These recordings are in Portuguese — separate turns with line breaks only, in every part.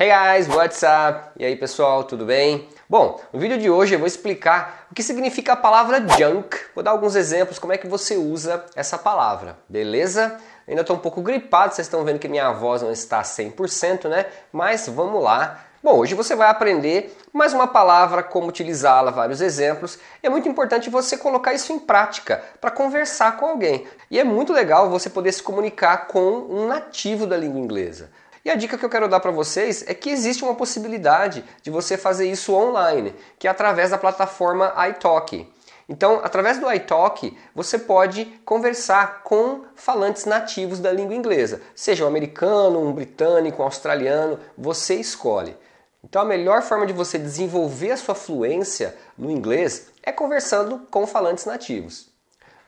Hey guys, what's up? E aí pessoal, tudo bem? Bom, no vídeo de hoje eu vou explicar o que significa a palavra junk. Vou dar alguns exemplos como é que você usa essa palavra, beleza? ainda estou um pouco gripado, vocês estão vendo que minha voz não está 100%, né? Mas vamos lá. Bom, hoje você vai aprender mais uma palavra, como utilizá-la, vários exemplos. É muito importante você colocar isso em prática para conversar com alguém. E é muito legal você poder se comunicar com um nativo da língua inglesa. E a dica que eu quero dar para vocês é que existe uma possibilidade de você fazer isso online, que é através da plataforma iTalk. Então, através do iTalk, você pode conversar com falantes nativos da língua inglesa, seja um americano, um britânico, um australiano, você escolhe. Então, a melhor forma de você desenvolver a sua fluência no inglês é conversando com falantes nativos.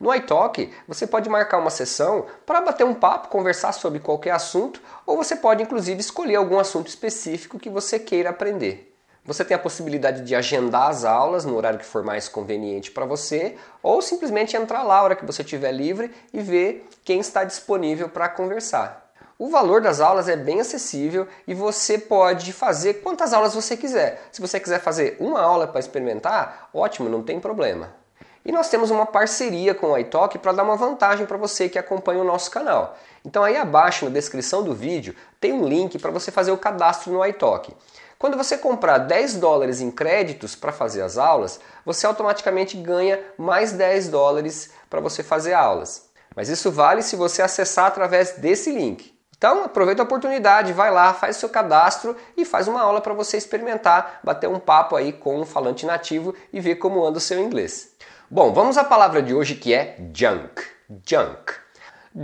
No iTalk, você pode marcar uma sessão para bater um papo, conversar sobre qualquer assunto, ou você pode inclusive escolher algum assunto específico que você queira aprender. Você tem a possibilidade de agendar as aulas no horário que for mais conveniente para você, ou simplesmente entrar lá a hora que você estiver livre e ver quem está disponível para conversar. O valor das aulas é bem acessível e você pode fazer quantas aulas você quiser. Se você quiser fazer uma aula para experimentar, ótimo, não tem problema. E nós temos uma parceria com o iTalk para dar uma vantagem para você que acompanha o nosso canal. Então aí abaixo na descrição do vídeo tem um link para você fazer o cadastro no iTalk. Quando você comprar 10 dólares em créditos para fazer as aulas, você automaticamente ganha mais 10 dólares para você fazer aulas. Mas isso vale se você acessar através desse link. Então, aproveita a oportunidade, vai lá, faz seu cadastro e faz uma aula para você experimentar, bater um papo aí com um falante nativo e ver como anda o seu inglês. Bom, vamos à palavra de hoje que é junk. Junk.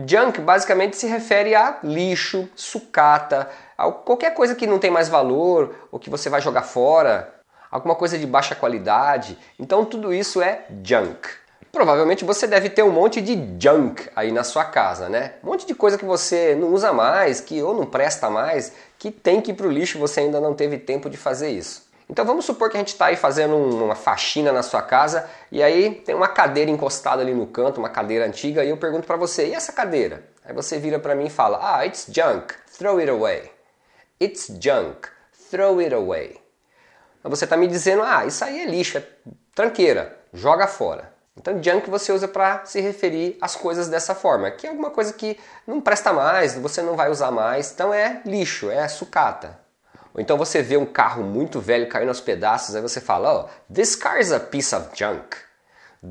Junk basicamente se refere a lixo, sucata, a qualquer coisa que não tem mais valor ou que você vai jogar fora, alguma coisa de baixa qualidade. Então tudo isso é junk. Provavelmente você deve ter um monte de junk aí na sua casa, né? Um monte de coisa que você não usa mais, que ou não presta mais, que tem que ir pro lixo e você ainda não teve tempo de fazer isso. Então vamos supor que a gente está aí fazendo uma faxina na sua casa e aí tem uma cadeira encostada ali no canto, uma cadeira antiga, e eu pergunto para você: e essa cadeira? Aí você vira para mim e fala: ah, it's junk, throw it away. It's junk, throw it away. Aí você está me dizendo: ah, isso aí é lixo, é tranqueira, joga fora. Então, junk você usa para se referir às coisas dessa forma, que é alguma coisa que não presta mais, você não vai usar mais, então é lixo, é sucata. Ou então você vê um carro muito velho caindo aos pedaços, aí você fala, oh, this car is a piece of junk.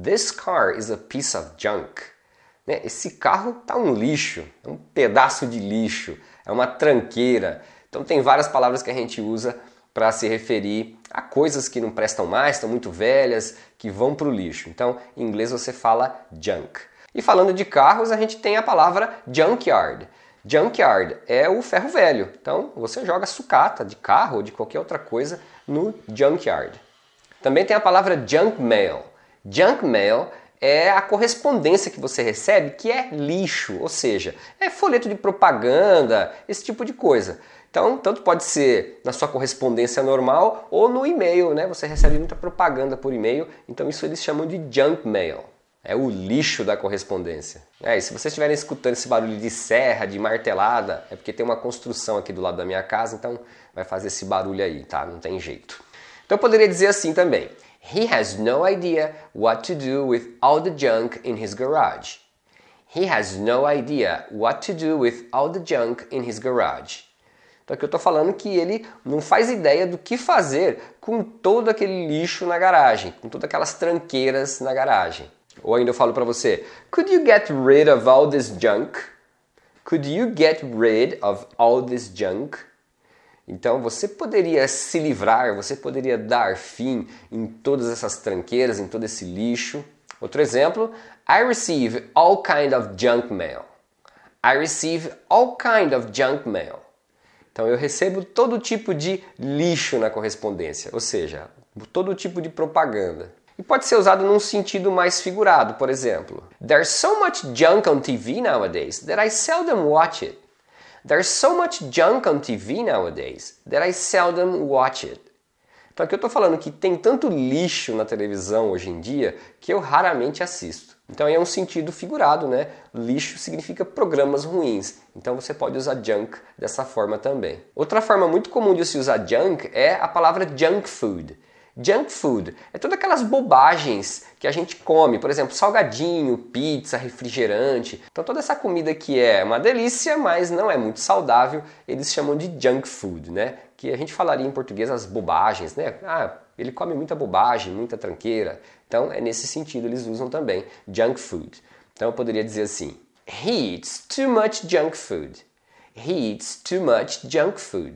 This car is a piece of junk. Né? Esse carro tá um lixo, é um pedaço de lixo, é uma tranqueira. Então tem várias palavras que a gente usa para se referir a coisas que não prestam mais, estão muito velhas, que vão para o lixo. Então, em inglês você fala junk. E falando de carros, a gente tem a palavra junkyard. Junkyard é o ferro velho. Então, você joga sucata de carro ou de qualquer outra coisa no junkyard. Também tem a palavra junk mail. Junk mail é a correspondência que você recebe que é lixo, ou seja, é folheto de propaganda, esse tipo de coisa. Então, tanto pode ser na sua correspondência normal ou no e-mail, né? Você recebe muita propaganda por e-mail, então isso eles chamam de junk mail. É o lixo da correspondência. É, e se vocês estiverem escutando esse barulho de serra, de martelada, é porque tem uma construção aqui do lado da minha casa, então vai fazer esse barulho aí, tá? Não tem jeito. Então eu poderia dizer assim também: He has no idea what to do with all the junk in his garage. He has no idea what to do with all the junk in his garage. Então aqui eu estou falando que ele não faz ideia do que fazer com todo aquele lixo na garagem, com todas aquelas tranqueiras na garagem. Ou ainda eu falo para você: Could you get rid of all this junk? Could you get rid of all this junk? Então você poderia se livrar, você poderia dar fim em todas essas tranqueiras, em todo esse lixo. Outro exemplo: I receive all kind of junk mail. I receive all kind of junk mail. Então eu recebo todo tipo de lixo na correspondência, ou seja, todo tipo de propaganda. E pode ser usado num sentido mais figurado, por exemplo. There's so much junk on TV nowadays that I seldom watch it. There's so much junk on TV nowadays that I seldom watch it. Então aqui eu estou falando que tem tanto lixo na televisão hoje em dia que eu raramente assisto. Então é um sentido figurado, né? Lixo significa programas ruins. Então você pode usar junk dessa forma também. Outra forma muito comum de se usar junk é a palavra junk food. Junk food é todas aquelas bobagens que a gente come, por exemplo, salgadinho, pizza, refrigerante. Então toda essa comida que é uma delícia, mas não é muito saudável, eles chamam de junk food, né? Que a gente falaria em português as bobagens, né? Ah, ele come muita bobagem, muita tranqueira. Então é nesse sentido eles usam também junk food. Então eu poderia dizer assim: He eats too much junk food. He eats too much junk food.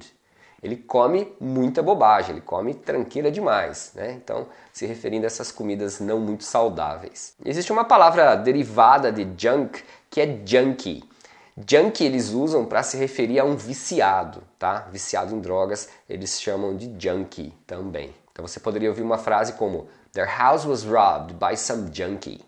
Ele come muita bobagem, ele come tranqueira demais, né? Então, se referindo a essas comidas não muito saudáveis. Existe uma palavra derivada de junk que é junkie. Junkie eles usam para se referir a um viciado, tá? Viciado em drogas, eles chamam de junkie também. Então você poderia ouvir uma frase como: Their house was robbed by some junkie.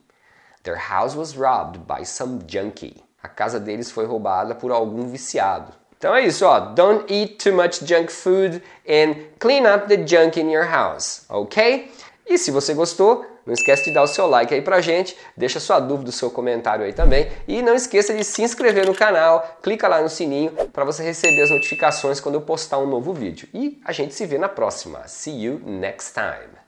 Their house was robbed by some junkie. A casa deles foi roubada por algum viciado. Então é isso, ó. Don't eat too much junk food and clean up the junk in your house, ok? E se você gostou, não esquece de dar o seu like aí pra gente, deixa sua dúvida, o seu comentário aí também e não esqueça de se inscrever no canal, clica lá no sininho para você receber as notificações quando eu postar um novo vídeo. E a gente se vê na próxima. See you next time.